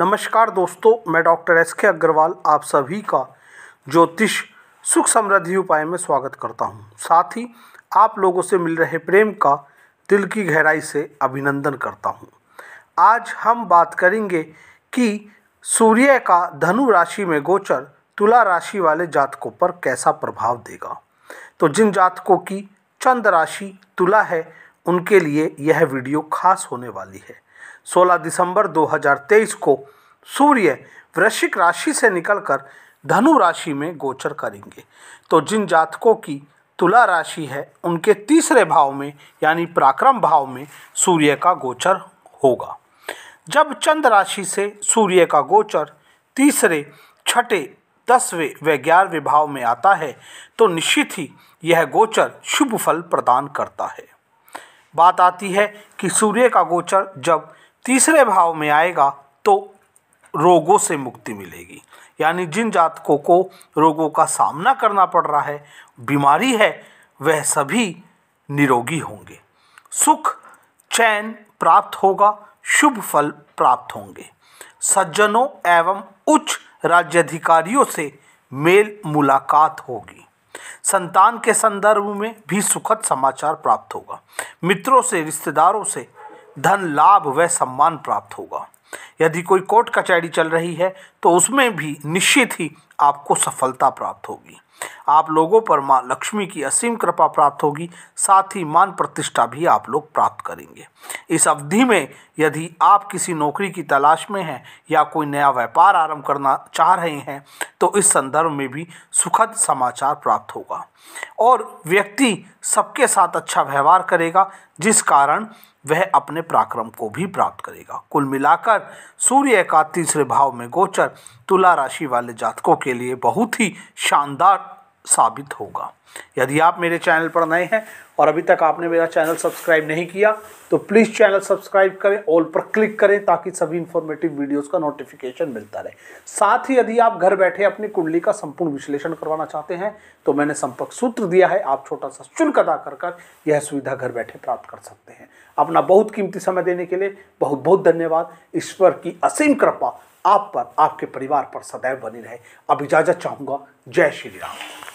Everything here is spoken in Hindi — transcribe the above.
नमस्कार दोस्तों मैं डॉक्टर एस के अग्रवाल आप सभी का ज्योतिष सुख समृद्धि उपाय में स्वागत करता हूं साथ ही आप लोगों से मिल रहे प्रेम का दिल की गहराई से अभिनंदन करता हूं आज हम बात करेंगे कि सूर्य का धनु राशि में गोचर तुला राशि वाले जातकों पर कैसा प्रभाव देगा तो जिन जातकों की चंद्र राशि तुला है उनके लिए यह वीडियो खास होने वाली है 16 दिसंबर 2023 को सूर्य वृश्चिक राशि से निकलकर धनु राशि में गोचर करेंगे तो जिन जातकों की तुला राशि है उनके तीसरे भाव में यानी पराक्रम भाव में सूर्य का गोचर होगा जब चंद्र राशि से सूर्य का गोचर तीसरे छठे दसवें व ग्यारहवें भाव में आता है तो निश्चित ही यह गोचर शुभ फल प्रदान करता है बात आती है कि सूर्य का गोचर जब तीसरे भाव में आएगा तो रोगों से मुक्ति मिलेगी यानी जिन जातकों को रोगों का सामना करना पड़ रहा है बीमारी है वह सभी निरोगी होंगे सुख चैन प्राप्त होगा शुभ फल प्राप्त होंगे सज्जनों एवं उच्च अधिकारियों से मेल मुलाकात होगी संतान के संदर्भ में भी सुखद समाचार प्राप्त होगा मित्रों से रिश्तेदारों से धन लाभ व सम्मान प्राप्त होगा यदि कोई कोर्ट कचहरी चल रही है तो उसमें भी निश्चित ही आपको सफलता प्राप्त होगी आप लोगों पर माँ लक्ष्मी की असीम कृपा प्राप्त होगी साथ ही मान प्रतिष्ठा भी आप लोग प्राप्त करेंगे इस अवधि में यदि आप किसी नौकरी की तलाश में हैं या कोई नया व्यापार आरंभ करना चाह रहे हैं तो इस संदर्भ में भी सुखद समाचार प्राप्त होगा और व्यक्ति सबके साथ अच्छा व्यवहार करेगा जिस कारण वह अपने पराक्रम को भी प्राप्त करेगा कुल मिलाकर सूर्य का तीसरे भाव में गोचर तुला राशि वाले जातकों के लिए बहुत ही शानदार साबित होगा यदि आप मेरे चैनल पर नए हैं और अभी तक आपने मेरा चैनल सब्सक्राइब नहीं किया तो प्लीज़ चैनल सब्सक्राइब करें ऑल पर क्लिक करें ताकि सभी इन्फॉर्मेटिव वीडियोस का नोटिफिकेशन मिलता रहे साथ ही यदि आप घर बैठे अपनी कुंडली का संपूर्ण विश्लेषण करवाना चाहते हैं तो मैंने संपर्क सूत्र दिया है आप छोटा सा शुल्क अदा कर कर यह सुविधा घर बैठे प्राप्त कर सकते हैं अपना बहुत कीमती समय देने के लिए बहुत बहुत धन्यवाद ईश्वर की असीम कृपा आप पर आपके परिवार पर सदैव बनी रहे अब इजाज़त चाहूंगा जय श्री राम